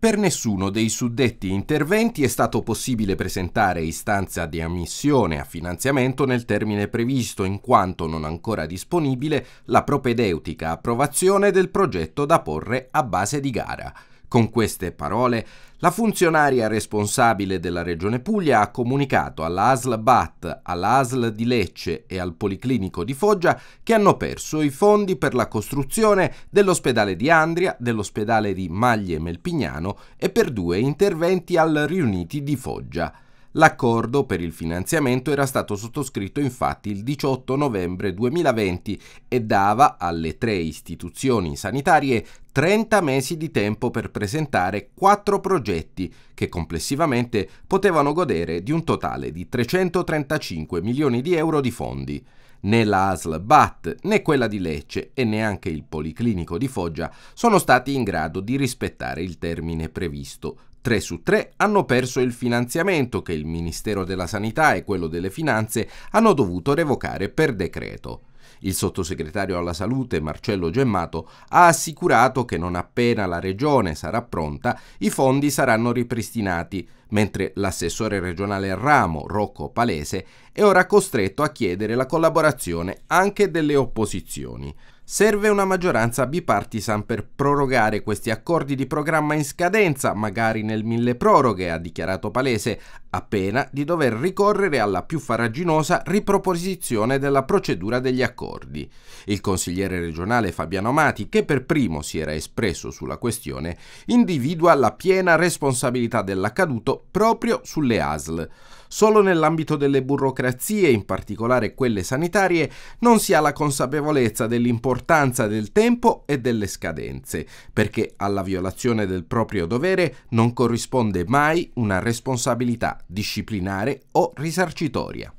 Per nessuno dei suddetti interventi è stato possibile presentare istanza di ammissione a finanziamento nel termine previsto in quanto non ancora disponibile la propedeutica approvazione del progetto da porre a base di gara. Con queste parole, la funzionaria responsabile della Regione Puglia ha comunicato alla ASL BAT, all'ASL di Lecce e al Policlinico di Foggia che hanno perso i fondi per la costruzione dell'ospedale di Andria, dell'ospedale di Maglie Melpignano e per due interventi al Riuniti di Foggia. L'accordo per il finanziamento era stato sottoscritto infatti il 18 novembre 2020 e dava alle tre istituzioni sanitarie 30 mesi di tempo per presentare quattro progetti che complessivamente potevano godere di un totale di 335 milioni di euro di fondi. Né la ASL BAT né quella di Lecce e neanche il Policlinico di Foggia sono stati in grado di rispettare il termine previsto. 3 su 3 hanno perso il finanziamento che il Ministero della Sanità e quello delle Finanze hanno dovuto revocare per decreto. Il sottosegretario alla salute Marcello Gemmato ha assicurato che non appena la regione sarà pronta i fondi saranno ripristinati, mentre l'assessore regionale Ramo Rocco Palese è ora costretto a chiedere la collaborazione anche delle opposizioni. Serve una maggioranza bipartisan per prorogare questi accordi di programma in scadenza, magari nel mille proroghe, ha dichiarato Palese, a pena di dover ricorrere alla più faraginosa riproposizione della procedura degli accordi. Il consigliere regionale Fabiano Mati, che per primo si era espresso sulla questione, individua la piena responsabilità dell'accaduto proprio sulle ASL. Solo nell'ambito delle burocrazie, in particolare quelle sanitarie, non si ha la consapevolezza dell'importanza del tempo e delle scadenze, perché alla violazione del proprio dovere non corrisponde mai una responsabilità disciplinare o risarcitoria.